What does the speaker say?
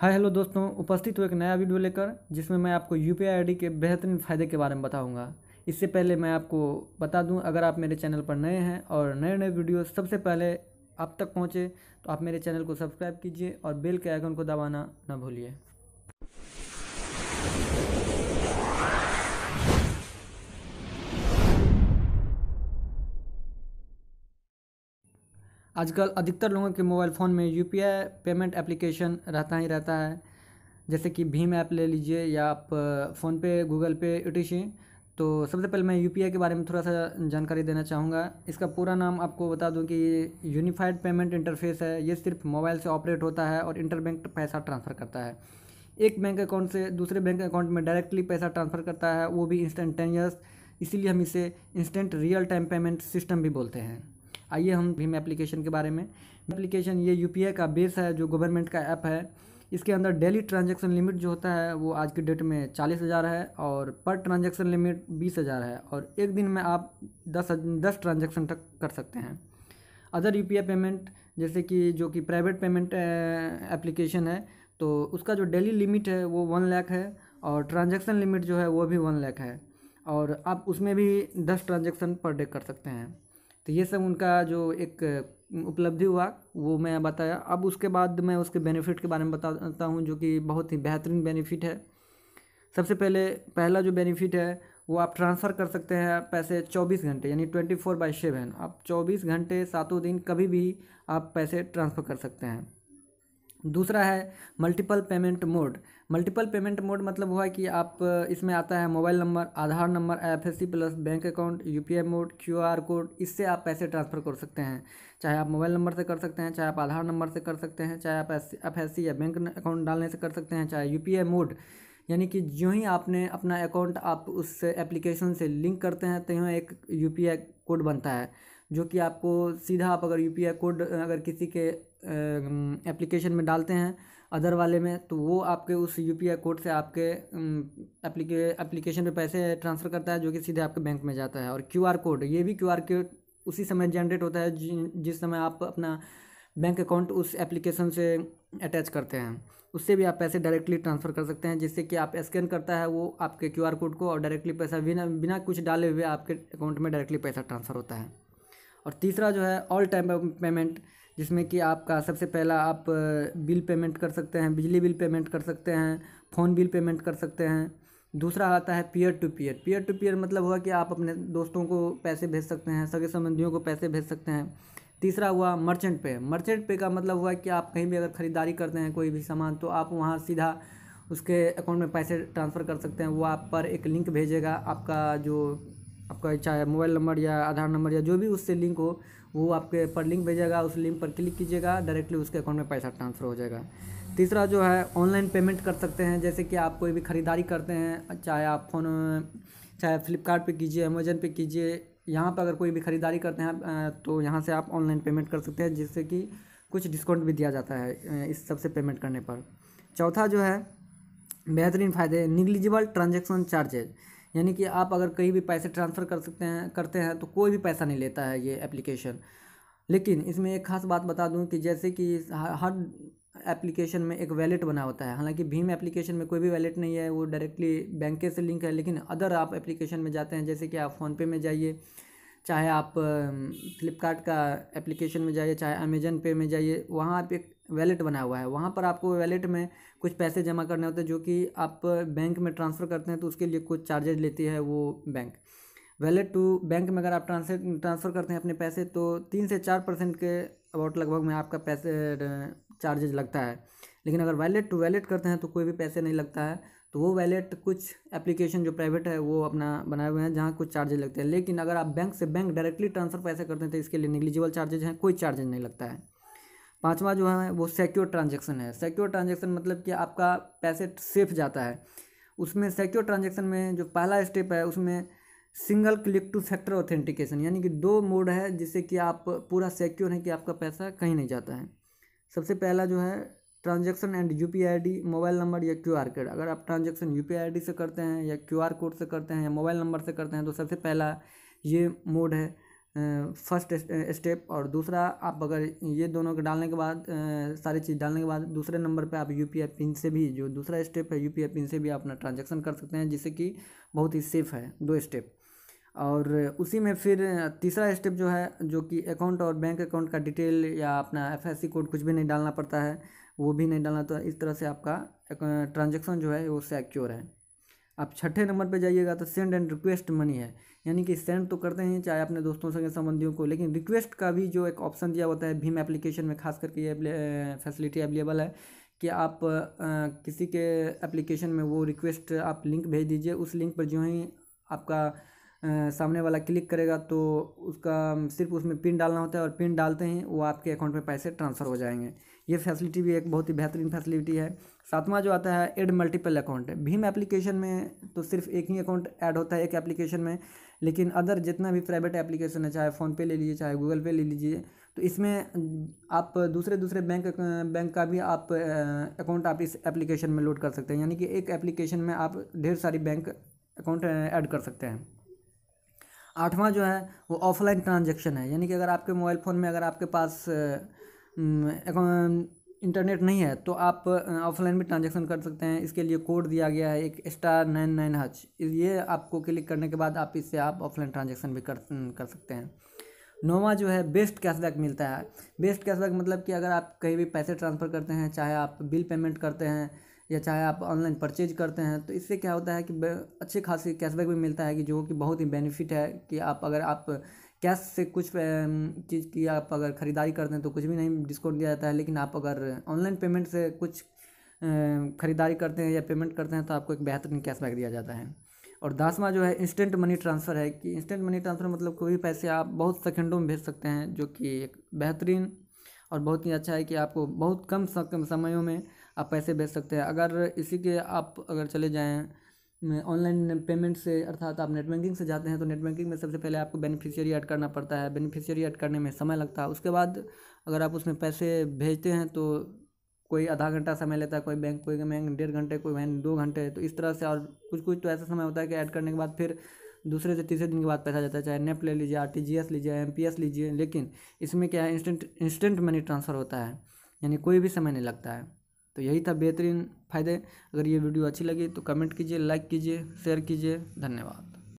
hi hello दोस्तों उपस्थित हूँ एक नया वीडियो लेकर जिसमें मैं आपको यू पी के बेहतरीन फ़ायदे के बारे में बताऊंगा इससे पहले मैं आपको बता दूं अगर आप मेरे चैनल पर नए हैं और नए नए वीडियो सबसे पहले आप तक पहुँचे तो आप मेरे चैनल को सब्सक्राइब कीजिए और बेल के आइकन को दबाना ना भूलिए आजकल अधिकतर लोगों के मोबाइल फ़ोन में यू पेमेंट एप्लीकेशन रहता ही रहता है जैसे कि भीम ऐप ले लीजिए या आप फ़ोनपे गूगल पे यू तो सबसे पहले मैं यू के बारे में थोड़ा सा जानकारी देना चाहूँगा इसका पूरा नाम आपको बता दूँ कि यूनिफाइड पेमेंट इंटरफेस है ये सिर्फ मोबाइल से ऑपरेट होता है और इंटरबैंक पैसा ट्रांसफ़र करता है एक बैंक अकाउंट से दूसरे बैंक अकाउंट में डायरेक्टली पैसा ट्रांसफ़र करता है वो भी इंस्टेंटेनियस इसीलिए हम इसे instant real time payment system भी बोलते हैं आइए हम भीम एप्लीकेशन के बारे में एप्लीकेशन ये यू का बेस है जो गवर्नमेंट का ऐप है इसके अंदर डेली ट्रांजेक्शन लिमिट जो होता है वो आज के डेट में चालीस हज़ार है और पर ट्रांजेक्शन लिमिट बीस हज़ार है और एक दिन में आप दस दस ट्रांजेक्शन तक कर सकते हैं अदर यू पेमेंट जैसे कि जो कि प्राइवेट पेमेंट एप्लीकेशन है तो उसका जो डेली लिमिट है वो वन लाख है और ट्रांजेक्शन लिमिट जो है वो भी वन लाख है और आप उसमें भी दस ट्रांजेक्शन पर डे कर सकते हैं तो ये सब उनका जो एक उपलब्धि हुआ वो मैं बताया अब उसके बाद मैं उसके बेनिफिट के बारे में बताता हूँ जो कि बहुत ही बेहतरीन बेनिफिट है सबसे पहले पहला जो बेनिफिट है वो आप ट्रांसफ़र कर सकते हैं पैसे 24 घंटे यानी 24 फोर बाई सेवन आप 24 घंटे सातों दिन कभी भी आप पैसे ट्रांसफ़र कर सकते हैं दूसरा है multiple payment mode multiple payment mode मतलब हुआ कि आप इसमें आता है mobile number Aadhaar number F S C plus bank account U P I mode Q R code इससे आप पैसे ट्रांसफ़र कर सकते हैं चाहे आप मोबाइल नंबर से कर सकते हैं चाहे आप आधार नंबर से कर सकते हैं चाहे आप एफ एस सी या बैंक अकाउंट डालने से कर सकते हैं चाहे यू पी आई मोड यानी कि जो ही आपने अपना अकाउंट आप उस एप्लीकेशन से लिंक करते हैं तो यहाँ एक यू पी आई कोड बनता है जो कि आपको सीधा आप अगर यू कोड अगर किसी के एप्लीकेशन में डालते हैं अदर वाले में तो वो आपके उस यू कोड से आपके एप्लीकेशन पे पैसे ट्रांसफ़र करता है जो कि सीधे आपके बैंक में जाता है और क्यू कोड ये भी क्यू कोड उसी समय जनरेट होता है जिस समय आप अपना बैंक अकाउंट उस एप्लीकेशन से अटैच करते हैं उससे भी आप पैसे डायरेक्टली ट्रांसफ़र कर सकते हैं जिससे कि आप स्कैन करता है वो आपके क्यूआर कोड को और डायरेक्टली पैसा बिना बिना कुछ डाले हुए आपके अकाउंट में डायरेक्टली पैसा ट्रांसफ़र होता है और तीसरा जो है ऑल टाइम पेमेंट जिसमें कि आपका सबसे पहला आप बिल पेमेंट कर सकते हैं बिजली बिल पेमेंट कर सकते हैं फ़ोन बिल पेमेंट कर सकते हैं दूसरा आता है peer to peer peer to peer मतलब हुआ कि आप अपने दोस्तों को पैसे भेज सकते हैं सगे संबंधियों को पैसे भेज सकते हैं तीसरा हुआ मर्चेंट पे मर्चेंट पे का मतलब हुआ कि आप कहीं भी अगर ख़रीदारी करते हैं कोई भी सामान तो आप वहाँ सीधा उसके अकाउंट में पैसे ट्रांसफ़र कर सकते हैं वो आप पर एक लिंक भेजेगा आपका जो आपका चाहे मोबाइल नंबर या आधार नंबर या जो भी उससे लिंक हो वो आपके पर लिंक भेजेगा उस लिंक पर क्लिक कीजिएगा डायरेक्टली उसके अकाउंट में पैसा ट्रांसफ़र हो जाएगा तीसरा जो है ऑनलाइन पेमेंट कर सकते हैं जैसे कि आप कोई भी ख़रीदारी करते हैं चाहे आप फ़ोन चाहे फ्लिपकार्ट कीजिए अमेजन पे कीजिए यहाँ पर अगर कोई भी ख़रीदारी करते हैं तो यहाँ से आप ऑनलाइन पेमेंट कर सकते हैं जिससे कि कुछ डिस्काउंट भी दिया जाता है इस सबसे पेमेंट करने पर चौथा जो है बेहतरीन फ़ायदे निगलिजिबल ट्रांजेक्शन चार्जेज यानी कि आप अगर कहीं भी पैसे ट्रांसफ़र कर सकते हैं करते हैं तो कोई भी पैसा नहीं लेता है ये एप्लीकेशन लेकिन इसमें एक खास बात बता दूं कि जैसे कि हर एप्लीकेशन में एक वैलेट बना होता है हालांकि भीम एप्लीकेशन में कोई भी वैलेट नहीं है वो डायरेक्टली बैंक से लिंक है लेकिन अदर आप एप्लीकेशन में जाते हैं जैसे कि आप फ़ोनपे में जाइए चाहे आप फ्लिपकार्ट का एप्लीकेशन में जाइए चाहे अमेजन पे में जाइए वहाँ आप एक वैलेट बना हुआ है वहाँ पर आपको वैलेट में कुछ पैसे जमा करने होते हैं जो कि आप बैंक में ट्रांसफ़र करते हैं तो उसके लिए कुछ चार्जेज लेती है वो बैंक वैलेट टू बैंक में अगर आप ट्रांसफर ट्रांसफ़र करते हैं अपने पैसे तो तीन से चार परसेंट के अबाउट लगभग में आपका पैसे चार्जेज लगता है लेकिन अगर वैलेट टू वैलेट करते हैं तो कोई भी पैसे नहीं लगता है तो वो वैलेट कुछ एप्लीकेशन जो प्राइवेट है वो अपना बनाए हुए हैं जहाँ कुछ चार्जेज लगते हैं लेकिन अगर आप बैंक से बैंक डायरेक्टली ट्रांसफ़र पैसे करते हैं तो इसके लिए निगलिजिबल चार्जेज हैं कोई चार्जेज नहीं लगता है पांचवा जो है वो सिक्योर ट्रांजेक्शन है सिक्योर ट्रांजेक्शन मतलब कि आपका पैसे सेफ जाता है उसमें सिक्योर ट्रांजेक्शन में जो पहला स्टेप है उसमें single click two factor authentication यानी कि दो मोड है जिससे कि आप पूरा सिक्योर है कि आपका पैसा कहीं नहीं जाता है सबसे पहला जो है transaction and U P I D mobile number या क्यू आर कोड अगर आप transaction U P I D से करते हैं या क्यू आर कोड से करते हैं या मोबाइल नंबर से करते हैं तो सबसे पहला ये मोड है फर्स्ट स्टेप और दूसरा आप अगर ये दोनों के डालने के बाद सारी चीज़ डालने के बाद दूसरे नंबर पे आप यू पिन से भी जो दूसरा स्टेप है यू पिन से भी आप अपना ट्रांजेक्शन कर सकते हैं जिससे कि बहुत ही सेफ़ है दो स्टेप और उसी में फिर तीसरा स्टेप जो है जो कि अकाउंट और बैंक अकाउंट का डिटेल या अपना एफ कोड कुछ भी नहीं डालना पड़ता है वो भी नहीं डालना तो इस तरह से आपका ट्रांजेक्शन जो है वो सिक्योर है आप छठे नंबर पे जाइएगा तो सेंड एंड रिक्वेस्ट मनी है यानी कि सेंड तो करते हैं चाहे अपने दोस्तों से संबंधियों को लेकिन रिक्वेस्ट का भी जो एक ऑप्शन दिया होता है भीम एप्लीकेशन में खास करके ये फैसिलिटी अवेलेबल है कि आप आ, किसी के एप्लीकेशन में वो रिक्वेस्ट आप लिंक भेज दीजिए उस लिंक पर जो ही आपका सामने वाला क्लिक करेगा तो उसका सिर्फ उसमें पिन डालना होता है और पिन डालते ही वो आपके अकाउंट में पैसे ट्रांसफ़र हो जाएंगे ये फैसिलिटी भी एक बहुत ही बेहतरीन फैसिलिटी है सातवां जो आता है एड मल्टीपल अकाउंट भीम एप्लीकेशन में तो सिर्फ एक ही अकाउंट ऐड होता है एक एप्लीकेशन में लेकिन अदर जितना भी प्राइवेट एप्लीकेशन है चाहे फ़ोनपे ले लीजिए चाहे गूगल पे ले लीजिए तो इसमें आप दूसरे दूसरे बैंक बैंक का भी आप अकाउंट आप इस एप्लीकेशन में लोड कर सकते हैं यानी कि एक एप्लीकेशन में आप ढेर सारी बैंक अकाउंट ऐड कर सकते हैं आठवां जो है वो ऑफलाइन ट्रांजेक्शन है यानी कि अगर आपके मोबाइल फ़ोन में अगर आपके पास इंटरनेट नहीं है तो आप ऑफलाइन भी ट्रांजेक्शन कर सकते हैं इसके लिए कोड दिया गया है एक स्टार नाइन नाइन हच ये आपको क्लिक करने के बाद आप इससे आप ऑफलाइन ट्रांजेक्शन भी कर कर सकते हैं नोवा जो है बेस्ट कैशबैक मिलता है बेस्ट कैशबैक मतलब कि अगर आप कहीं भी पैसे ट्रांसफ़र करते हैं चाहे आप बिल पेमेंट करते हैं या चाहे आप ऑनलाइन परचेज करते हैं तो इससे क्या होता है कि अच्छे खासे कैशबैक भी मिलता है कि जो कि बहुत ही बेनिफिट है कि आप अगर आप कैश से कुछ चीज़ की आप अगर ख़रीदारी करते हैं तो कुछ भी नहीं डिस्काउंट दिया जाता है लेकिन आप अगर ऑनलाइन पेमेंट से कुछ ख़रीदारी करते हैं या पेमेंट करते हैं तो आपको एक बेहतरीन कैशबैक दिया जाता है और दसवा जो है इंस्टेंट मनी ट्रांसफ़र है कि इंस्टेंट मनी ट्रांसफ़र मतलब कोई भी पैसे आप बहुत सेकंडों में भेज सकते हैं जो कि एक बेहतरीन और बहुत ही अच्छा है कि आपको बहुत कम समयों में आप पैसे भेज सकते हैं अगर इसी के आप अगर चले जाएँ ऑनलाइन पेमेंट से अर्थात आप नेट बैंकिंग से जाते हैं तो नेट बैंकिंग में सबसे पहले आपको बेनिफिशियरी ऐड करना पड़ता है बेनिफिशियरी ऐड करने में समय लगता है उसके बाद अगर आप उसमें पैसे भेजते हैं तो कोई आधा घंटा समय लेता है कोई बैंक कोई बैंक डेढ़ घंटे कोई बैंक दो घंटे तो इस तरह से और कुछ कुछ तो ऐसा समय होता है कि ऐड करने के बाद फिर दूसरे से तीसरे दिन के बाद पैसा जाता है चाहे नेप ले लीजिए आर टी जी एस लीजिए एम पी एस लीजिए लेकिन इसमें क्या है इंस्टेंट इंस्टेंट मनी ट्रांसफ़र होता है यानी कोई भी समय नहीं लगता है तो यही था बेहतरीन फ़ायदे अगर ये वीडियो अच्छी लगी तो कमेंट कीजिए लाइक कीजिए शेयर कीजिए धन्यवाद